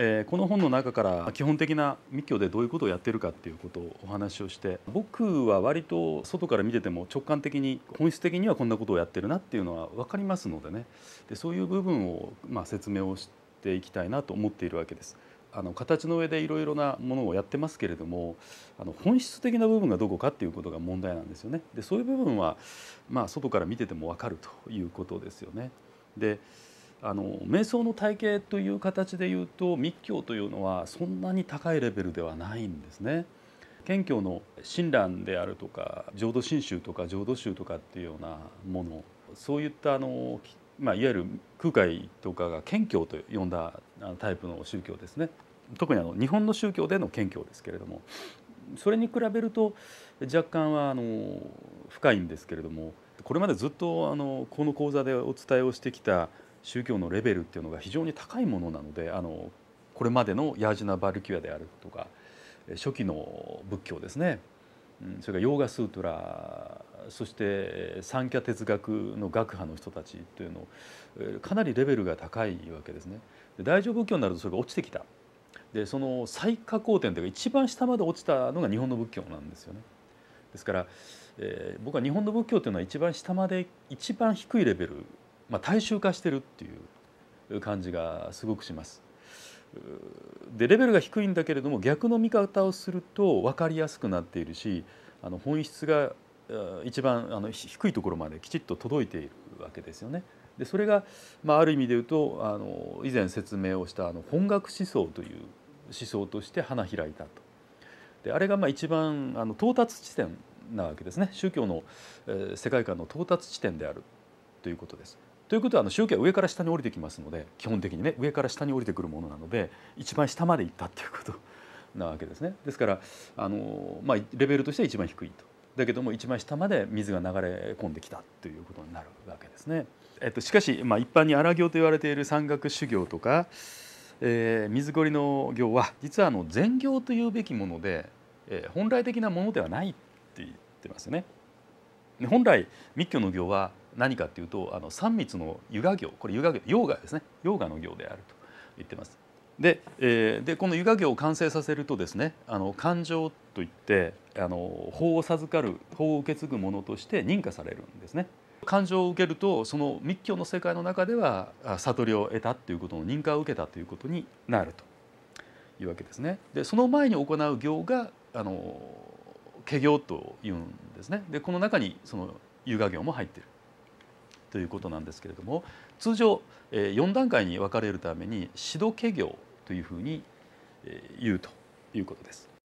えー、この本の中から基本的な密教でどういうことをやってるかっていうことをお話をして僕は割と外から見てても直感的に本質的にはこんなことをやってるなっていうのは分かりますのでねでそういう部分をまあ説明をしていきたいなと思っているわけです。あの形の上でいろいろなものをやってますけれどもあの本質的な部分がどこかっていうことが問題なんですよね。でそういう部分はまあ外から見てても分かるということですよね。であの瞑想の体系という形でいうと密教というのはそんなに高いレベルではないんですね。謙虚の親鸞であるとか浄土真宗とか浄土宗とかっていうようなものそういったあの、まあ、いわゆる空海とかが謙虚と呼んだタイプの宗教ですね特にあの日本の宗教での謙虚ですけれどもそれに比べると若干はあの深いんですけれどもこれまでずっとあのこの講座でお伝えをしてきた宗教のレベルっていうのが非常に高いものなのであのこれまでのヤージナ・バルキュアであるとか初期の仏教ですねそれからヨーガ・スートラそして三キ哲学の学派の人たちというのかなりレベルが高いわけですね。大乗仏教になるとそれが落ちてきたでその最下降点というか一番下まで落ちたのが日本の仏教なんですよね。ですから、えー、僕は日本の仏教というのは一番下まで一番低いレベルまあ、大衆化してるっていう感じがすごくします。でレベルが低いんだけれども逆の見方をすると分かりやすくなっているしあの本質が一番あの低いところまできちっと届いているわけですよね。でそれが、まあ、ある意味で言うとあの以前説明をしたあの本学思想という思想として花開いたと。であれがまあ一番あの到達地点なわけですね宗教の、えー、世界観の到達地点であるということです。ということはあの宗教は上から下に降りてきますので基本的にね上から下に降りてくるものなので一番下まで行ったっていうことなわけですね。ですからあの、まあ、レベルとしては一番低いと。だけども一番下まで水が流れ込んできたということになるわけですね。えっと、しかし、まあ、一般に荒行と言われている山岳修行とか、えー、水堀の行は実はあの善行というべきもので、えー、本来的なものではないって言ってますよね。本来密教の行は何かっていうとあの三密の湯河行これ湯河行溶河ですね溶河の行であると言ってます。で,、えー、でこの湯河行を完成させるとですねあの感情といってあの法を授かる法を受け継ぐものとして認可されるんですね。感情を受けるとその密教の世界の中では悟りを得たということの認可を受けたということになるというわけですね。でその前に行う行があの化行というんですね。でこの中にその遊我行も入ってる。ということなんですけれども通常4段階に分かれるために指導家業というふうに言うということです。